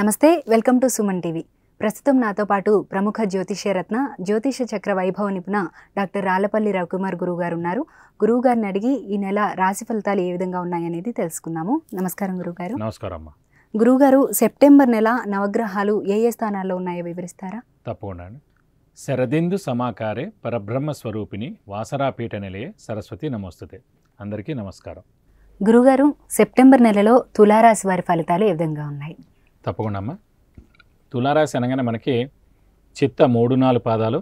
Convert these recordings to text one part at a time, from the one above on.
నమస్తే welcome to Suman TV ప్రస్తుతం నాతో పాటు ప్రముఖ జ్యోతిష్యరత్న జ్యోతిష చక్ర వైభవ నిపుణ డాక్టర్ రాలపల్లి రవికుమార్ గురువు గారు ఉన్నారు గురువు గారిని అడిగి ఈ నెల రాశి ఫలితాలు ఏ విధంగా ఉన్నాయనేది తెలుసుకుందాము నమస్కారం గురువుగారు నమస్కారం గారు సెప్టెంబర్ నెల నవగ్రహాలు ఏ ఏ స్థానాల్లో ఉన్నాయో వివరిస్తారా తప్పకుండా శరదిందు సమాకారే పరబ్రహ్మ స్వరూపిణి వాసరాపీఠ నిలయే సరస్వతి నమోస్తుతే అందరికీ నమస్కారం గురుగారు సెప్టెంబర్ నెలలో తులారాశి వారి ఫలితాలు ఏ విధంగా ఉన్నాయి తప్పకుండా అమ్మ తులారాశి అనగానే మనకి చిత్త మూడు నాలుగు పాదాలు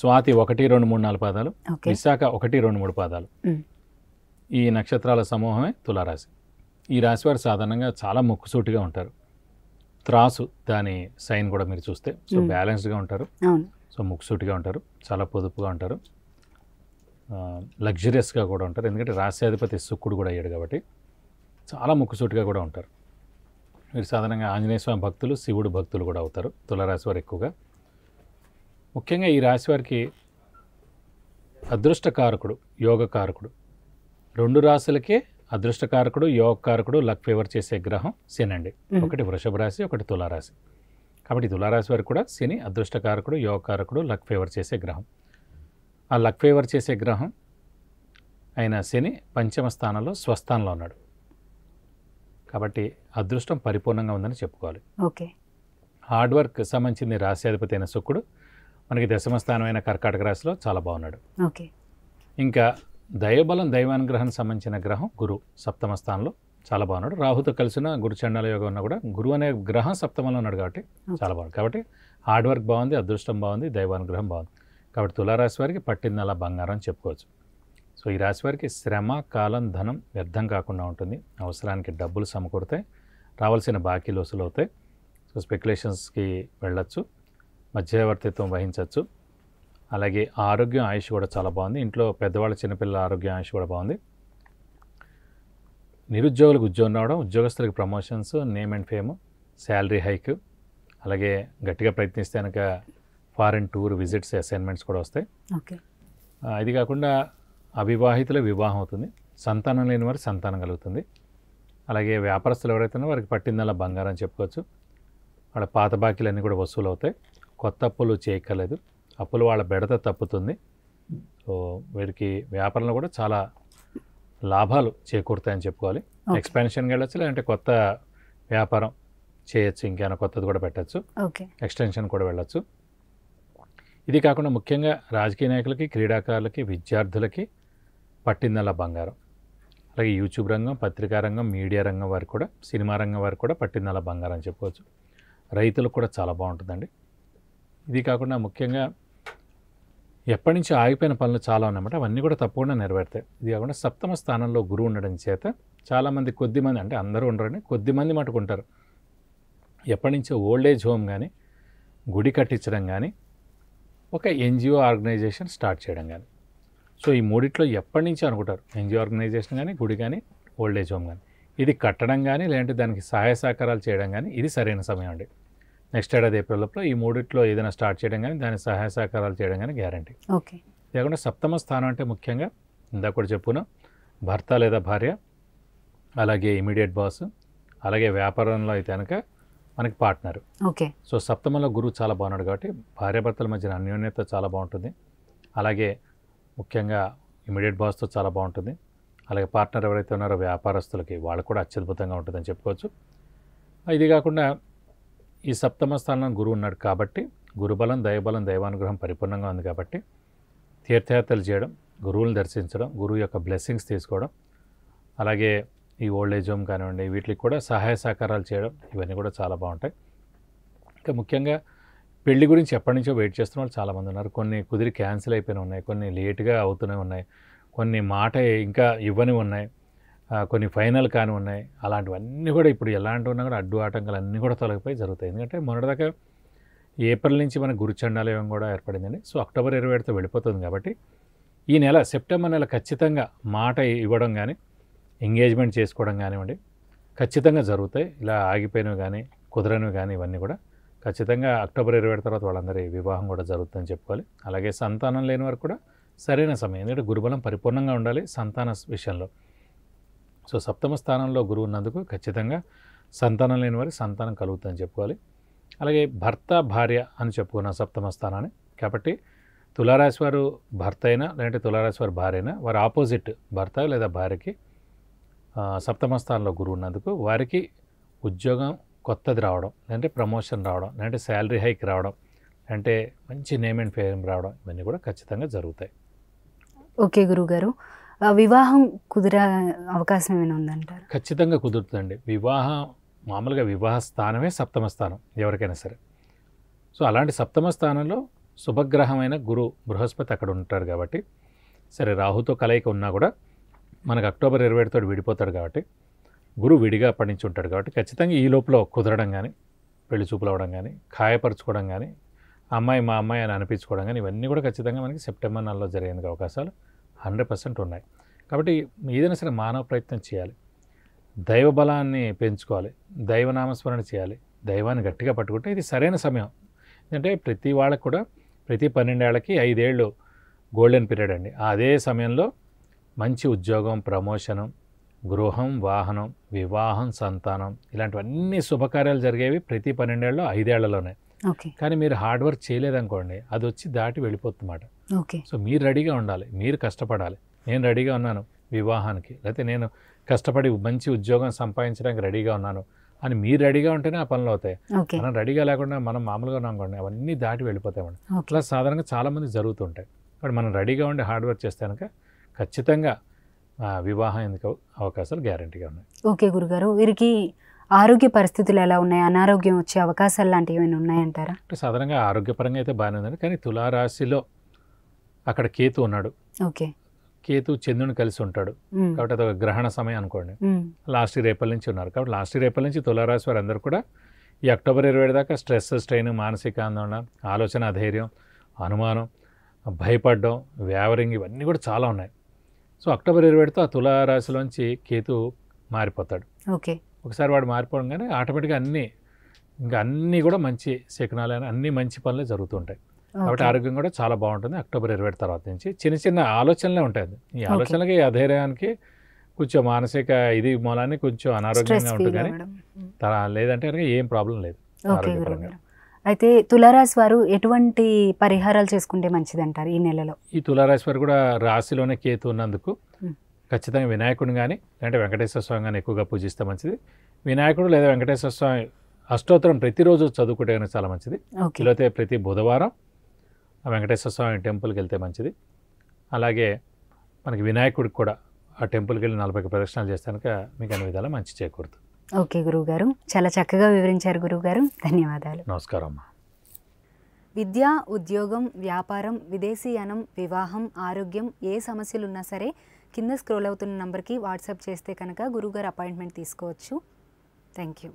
స్వాతి ఒకటి రెండు మూడు నాలుగు పాదాలు విశాఖ ఒకటి రెండు మూడు పాదాలు ఈ నక్షత్రాల సమూహమే తులారాశి ఈ రాశి వారు సాధారణంగా చాలా ముక్కుసూటిగా ఉంటారు త్రాసు దాని సైన్ కూడా మీరు చూస్తే సో బ్యాలెన్స్డ్గా ఉంటారు సో ముక్కుసూటిగా ఉంటారు చాలా పొదుపుగా ఉంటారు లగ్జరియస్గా కూడా ఉంటారు ఎందుకంటే రాశ్యాధిపతి శుక్కుడు కూడా అయ్యాడు కాబట్టి చాలా ముక్కుసూటిగా కూడా ఉంటారు వీరు సాధారణంగా ఆంజనేయ స్వామి భక్తులు శివుడు భక్తులు కూడా అవుతారు తులారాశి వారు ఎక్కువగా ముఖ్యంగా ఈ రాశి వారికి అదృష్టకారకుడు యోగకారకుడు రెండు రాశులకే అదృష్టకారకుడు యోగకారకుడు లక్ ఫేవర్ చేసే గ్రహం శని అండి ఒకటి వృషభ రాశి ఒకటి తులారాశి కాబట్టి తులారాశి వారికి కూడా శని అదృష్టకారకుడు యోగకారకుడు లక్ ఫేవర్ చేసే గ్రహం ఆ లక్ ఫేవర్ చేసే గ్రహం అయిన శని పంచమ స్థానంలో స్వస్థానంలో ఉన్నాడు కాబట్టి అదృష్టం పరిపూర్ణంగా ఉందని చెప్పుకోవాలి ఓకే హార్డ్ వర్క్ సంబంధించింది రాశ్యాధిపతి అయిన శుక్రుడు మనకి స్థానమైన కర్కాటక రాశిలో చాలా బాగున్నాడు ఓకే ఇంకా దైవబలం దైవానుగ్రహానికి సంబంధించిన గ్రహం గురు సప్తమ స్థానంలో చాలా బాగున్నాడు రాహుతో కలిసిన చండాల యోగం ఉన్నా కూడా గురువు అనే గ్రహం సప్తమంలో ఉన్నాడు కాబట్టి చాలా బాగుంది కాబట్టి హార్డ్ వర్క్ బాగుంది అదృష్టం బాగుంది దైవానుగ్రహం బాగుంది కాబట్టి తులారాశి వారికి అలా బంగారం చెప్పుకోవచ్చు సో ఈ రాశివారికి శ్రమ కాలం ధనం వ్యర్థం కాకుండా ఉంటుంది అవసరానికి డబ్బులు సమకూడతాయి రావాల్సిన బాకీలు వసూలు అవుతాయి సో స్పెక్యులేషన్స్కి వెళ్ళచ్చు మధ్యవర్తిత్వం వహించవచ్చు అలాగే ఆరోగ్యం ఆయుష్ కూడా చాలా బాగుంది ఇంట్లో పెద్దవాళ్ళ చిన్నపిల్లల ఆరోగ్యం ఆయుష్ కూడా బాగుంది నిరుద్యోగులకు ఉద్యోగం రావడం ఉద్యోగస్తులకు promotions name and fame salary hike అలాగే గట్టిగా ప్రయత్నిస్తే కనుక ఫారెన్ టూర్ విజిట్స్ అసైన్మెంట్స్ కూడా వస్తాయి ఓకే ఇది కాకుండా అవివాహితుల వివాహం అవుతుంది సంతానం లేని వారికి సంతానం కలుగుతుంది అలాగే వ్యాపారస్తులు ఎవరైతే వారికి పట్టిందల్లా బంగారం చెప్పుకోవచ్చు వాళ్ళ పాత బాకీలన్నీ కూడా వసూలు అవుతాయి కొత్త అప్పులు చేయక్కర్లేదు అప్పులు వాళ్ళ బెడత తప్పుతుంది సో వీరికి వ్యాపారంలో కూడా చాలా లాభాలు చేకూరుతాయని చెప్పుకోవాలి ఎక్స్పెన్షన్కి వెళ్ళచ్చు లేదంటే కొత్త వ్యాపారం చేయొచ్చు ఇంకేమైనా కొత్తది కూడా పెట్టచ్చు ఎక్స్టెన్షన్ కూడా వెళ్ళొచ్చు ఇది కాకుండా ముఖ్యంగా రాజకీయ నాయకులకి క్రీడాకారులకి విద్యార్థులకి పట్టిందల బంగారం అలాగే యూట్యూబ్ రంగం పత్రికా రంగం మీడియా రంగం వారు కూడా సినిమా రంగం వారు కూడా పట్టిందల బంగారం అని చెప్పవచ్చు రైతులకు కూడా చాలా బాగుంటుందండి ఇది కాకుండా ముఖ్యంగా ఎప్పటి నుంచి ఆగిపోయిన పనులు చాలా ఉన్నాయన్నమాట అవన్నీ కూడా తప్పకుండా నెరవేరుతాయి ఇది కాకుండా సప్తమ స్థానంలో గురువు ఉండడం చేత చాలామంది కొద్దిమంది అంటే అందరూ ఉండరని కొద్దిమంది మటుకుంటారు ఎప్పటి నుంచో ఓల్డ్ ఏజ్ హోమ్ కానీ గుడి కట్టించడం కానీ ఒక ఎన్జిఓ ఆర్గనైజేషన్ స్టార్ట్ చేయడం కానీ సో ఈ మూడిట్లో ఎప్పటి నుంచి అనుకుంటారు ఎన్జిఓ ఆర్గనైజేషన్ కానీ గుడి కానీ ఓల్డ్ ఏజ్ హోమ్ కానీ ఇది కట్టడం కానీ లేదంటే దానికి సహాయ సహకారాలు చేయడం కానీ ఇది సరైన సమయం అండి నెక్స్ట్ ఏడాది లోపల ఈ మూడిట్లో ఏదైనా స్టార్ట్ చేయడం కానీ దాని సహాయ సహకారాలు చేయడం కానీ గ్యారంటీ ఓకే లేకుండా సప్తమ స్థానం అంటే ముఖ్యంగా ఇందాక కూడా చెప్పున భర్త లేదా భార్య అలాగే ఇమీడియట్ బాస్ అలాగే వ్యాపారంలో అయితే కనుక మనకి పార్ట్నర్ ఓకే సో సప్తమంలో గురువు చాలా బాగున్నాడు కాబట్టి భార్యాభర్తల మధ్యన అన్యోన్యత చాలా బాగుంటుంది అలాగే ముఖ్యంగా ఇమీడియట్ బాస్తో చాలా బాగుంటుంది అలాగే పార్ట్నర్ ఎవరైతే ఉన్నారో వ్యాపారస్తులకి వాళ్ళు కూడా అత్యద్భుతంగా ఉంటుందని చెప్పుకోవచ్చు ఇది కాకుండా ఈ సప్తమ స్థానం గురువు ఉన్నాడు కాబట్టి గురుబలం దైవబలం దైవానుగ్రహం పరిపూర్ణంగా ఉంది కాబట్టి తీర్థయాత్రలు చేయడం గురువులను దర్శించడం గురువు యొక్క బ్లెస్సింగ్స్ తీసుకోవడం అలాగే ఈ ఓల్డ్ ఏజ్ హోమ్ కానివ్వండి వీటికి కూడా సహాయ సహకారాలు చేయడం ఇవన్నీ కూడా చాలా బాగుంటాయి ఇంకా ముఖ్యంగా పెళ్లి గురించి ఎప్పటి నుంచో వెయిట్ చేస్తున్న వాళ్ళు చాలామంది ఉన్నారు కొన్ని కుదిరి క్యాన్సిల్ అయిపోయినా ఉన్నాయి కొన్ని లేట్గా అవుతూనే ఉన్నాయి కొన్ని మాట ఇంకా ఇవ్వని ఉన్నాయి కొన్ని ఫైనల్ కానీ ఉన్నాయి అలాంటివన్నీ కూడా ఇప్పుడు ఎలాంటి ఉన్నా కూడా అడ్డు ఆటంకాలు అన్నీ కూడా తొలగిపోయి జరుగుతాయి ఎందుకంటే మొన్నటిదాకా ఏప్రిల్ నుంచి మన గురుచండాలయం కూడా ఏర్పడిందండి సో అక్టోబర్ ఇరవై ఏడుతో వెళ్ళిపోతుంది కాబట్టి ఈ నెల సెప్టెంబర్ నెల ఖచ్చితంగా మాట ఇవ్వడం కానీ ఎంగేజ్మెంట్ చేసుకోవడం కానివ్వండి ఖచ్చితంగా జరుగుతాయి ఇలా ఆగిపోయినవి కానీ కుదరనివి కానీ ఇవన్నీ కూడా ఖచ్చితంగా అక్టోబర్ ఇరవై తర్వాత వాళ్ళందరి వివాహం కూడా జరుగుతుందని చెప్పుకోవాలి అలాగే సంతానం లేని వారు కూడా సరైన సమయం ఎందుకంటే గురుబలం పరిపూర్ణంగా ఉండాలి సంతాన విషయంలో సో సప్తమ స్థానంలో గురువు ఉన్నందుకు ఖచ్చితంగా సంతానం లేని వారికి సంతానం కలుగుతుందని చెప్పుకోవాలి అలాగే భర్త భార్య అని చెప్పుకున్న సప్తమ స్థానాన్ని కాబట్టి తులారాశి వారు భర్త అయినా లేదంటే తులారాశి వారు భార్య అయినా వారి ఆపోజిట్ భర్త లేదా భార్యకి సప్తమ స్థానంలో గురువు ఉన్నందుకు వారికి ఉద్యోగం కొత్తది రావడం లేదంటే ప్రమోషన్ రావడం లేదంటే శాలరీ హైక్ రావడం అంటే మంచి నేమ్ అండ్ ఫేమ్ రావడం ఇవన్నీ కూడా ఖచ్చితంగా జరుగుతాయి ఓకే గురుగారు వివాహం కుదిరే అవకాశం ఏమైనా ఉందంటారు ఖచ్చితంగా కుదురుతుందండి వివాహం మామూలుగా వివాహ స్థానమే సప్తమ స్థానం ఎవరికైనా సరే సో అలాంటి సప్తమ స్థానంలో శుభగ్రహమైన గురు బృహస్పతి అక్కడ ఉంటాడు కాబట్టి సరే రాహుతో కలయిక ఉన్నా కూడా మనకు అక్టోబర్ ఇరవై ఏడుతో విడిపోతాడు కాబట్టి గురువు విడిగా పడించి ఉంటాడు కాబట్టి ఖచ్చితంగా ఈ లోపల కుదరడం కానీ పెళ్లి చూపులు అవడం కానీ ఖాయపరచుకోవడం కానీ అమ్మాయి మా అమ్మాయి అని అనిపించుకోవడం కానీ ఇవన్నీ కూడా ఖచ్చితంగా మనకి సెప్టెంబర్ నెలలో జరిగేందుకు అవకాశాలు హండ్రెడ్ పర్సెంట్ ఉన్నాయి కాబట్టి ఏదైనా సరే మానవ ప్రయత్నం చేయాలి దైవ బలాన్ని పెంచుకోవాలి దైవనామస్మరణ చేయాలి దైవాన్ని గట్టిగా పట్టుకుంటే ఇది సరైన సమయం ఎందుకంటే ప్రతి వాళ్ళకు కూడా ప్రతి పన్నెండేళ్ళకి ఐదేళ్ళు గోల్డెన్ పీరియడ్ అండి అదే సమయంలో మంచి ఉద్యోగం ప్రమోషను గృహం వాహనం వివాహం సంతానం ఇలాంటివన్నీ శుభకార్యాలు జరిగేవి ప్రతి పన్నెండేళ్ళలో ఐదేళ్లలోనే కానీ మీరు హార్డ్ వర్క్ చేయలేదనుకోండి అది వచ్చి దాటి వెళ్ళిపోతుందన్నమాట సో మీరు రెడీగా ఉండాలి మీరు కష్టపడాలి నేను రెడీగా ఉన్నాను వివాహానికి లేకపోతే నేను కష్టపడి మంచి ఉద్యోగం సంపాదించడానికి రెడీగా ఉన్నాను అని మీరు రెడీగా ఉంటేనే ఆ పనులు అవుతాయి మనం రెడీగా లేకుండా మనం మామూలుగా ఉన్నాం అవన్నీ దాటి వెళ్ళిపోతాయి అట్లా సాధారణంగా చాలామంది జరుగుతుంటాయి బట్ మనం రెడీగా ఉండి హార్డ్ వర్క్ చేస్తే కనుక ఖచ్చితంగా వివాహం ఎందుకు అవకాశాలు గ్యారంటీగా ఉన్నాయి ఓకే గురుగారు వీరికి ఆరోగ్య పరిస్థితులు ఎలా ఉన్నాయి అనారోగ్యం వచ్చే అవకాశాలు లాంటివి ఏమైనా ఉన్నాయంటారా అంటే సాధారణంగా ఆరోగ్యపరంగా అయితే బాగానే ఉందండి కానీ తులారాశిలో అక్కడ కేతు ఉన్నాడు ఓకే కేతు చంద్రుని కలిసి ఉంటాడు కాబట్టి అదొక గ్రహణ సమయం అనుకోండి లాస్ట్ ఇయర్ ఏప్రిల్ నుంచి ఉన్నారు కాబట్టి లాస్ట్ ఇయర్ ఏప్రిల్ నుంచి తులారాశి వారందరూ కూడా ఈ అక్టోబర్ ఇరవై ఏడు దాకా స్ట్రెస్ స్ట్రెయిన్ మానసిక ఆందోళన ఆలోచన అధైర్యం అనుమానం భయపడడం వేవరింగ్ ఇవన్నీ కూడా చాలా ఉన్నాయి సో అక్టోబర్ ఇరవై ఏడుతో ఆ తులారాశిలోంచి కేతు మారిపోతాడు ఓకే ఒకసారి వాడు కానీ ఆటోమేటిక్గా అన్నీ ఇంకా అన్నీ కూడా మంచి శకునాలైన అన్ని మంచి పనులు జరుగుతుంటాయి కాబట్టి ఆరోగ్యం కూడా చాలా బాగుంటుంది అక్టోబర్ ఇరవై తర్వాత నుంచి చిన్న చిన్న ఆలోచనలే ఉంటాయి ఈ ఆలోచనలకి అధైర్యానికి కొంచెం మానసిక ఇది మూలాన్ని కొంచెం అనారోగ్యంగా ఉంటుంది కానీ లేదంటే కనుక ఏం ప్రాబ్లం లేదు ఆరోగ్యపరంగా అయితే తులారాశి వారు ఎటువంటి పరిహారాలు చేసుకుంటే మంచిది అంటారు ఈ నెలలో ఈ తులారాశి వారు కూడా రాశిలోనే కేతు ఉన్నందుకు ఖచ్చితంగా వినాయకుడిని కానీ లేదంటే వెంకటేశ్వర స్వామి కానీ ఎక్కువగా పూజిస్తే మంచిది వినాయకుడు లేదా వెంకటేశ్వర స్వామి అష్టోత్తరం ప్రతిరోజు చదువుకుంటే కానీ చాలా మంచిది లేకపోతే ప్రతి బుధవారం వెంకటేశ్వర స్వామి టెంపుల్కి వెళ్తే మంచిది అలాగే మనకి వినాయకుడికి కూడా ఆ టెంపుల్కి వెళ్ళి నలభై ప్రదక్షిణాలు చేస్తానుక మీకు అన్ని విధాలు మంచి చేకూరుతుంది ఓకే గురువుగారు చాలా చక్కగా వివరించారు గురువుగారు ధన్యవాదాలు నమస్కారం విద్య ఉద్యోగం వ్యాపారం విదేశీయానం వివాహం ఆరోగ్యం ఏ సమస్యలు ఉన్నా సరే కింద స్క్రోల్ అవుతున్న నంబర్కి వాట్సాప్ చేస్తే కనుక గురువుగారు అపాయింట్మెంట్ తీసుకోవచ్చు థ్యాంక్ యూ